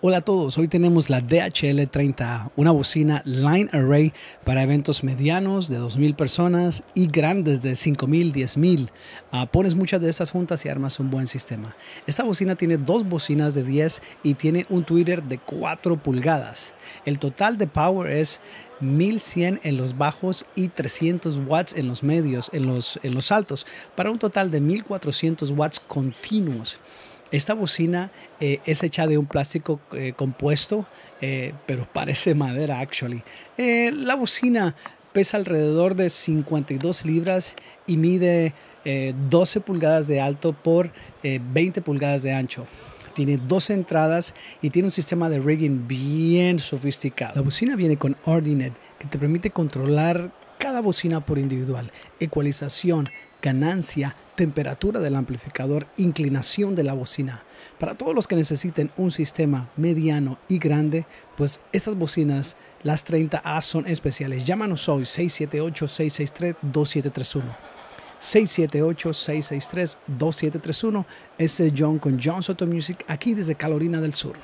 Hola a todos, hoy tenemos la DHL30A, una bocina Line Array para eventos medianos de 2.000 personas y grandes de 5.000, 10.000. Ah, pones muchas de esas juntas y armas un buen sistema. Esta bocina tiene dos bocinas de 10 y tiene un twitter de 4 pulgadas. El total de power es 1100 en los bajos y 300 watts en los medios, en los, en los altos, para un total de 1400 watts continuos. Esta bocina eh, es hecha de un plástico eh, compuesto, eh, pero parece madera, actually. la bocina pesa alrededor de 52 libras y mide 12 pulgadas de alto por 20 pulgadas de ancho. Tiene dos entradas y tiene un sistema de rigging bien sofisticado. La bocina viene con Ordinet, que te permite controlar cada bocina por individual, ecualización, ganancia, temperatura del amplificador, inclinación de la bocina. Para todos los que necesiten un sistema mediano y grande, pues estas bocinas, las 30A, son especiales. Llámanos hoy 678-663-2731. 678-663-2731. Es John con John Soto Music, aquí desde Carolina del Sur.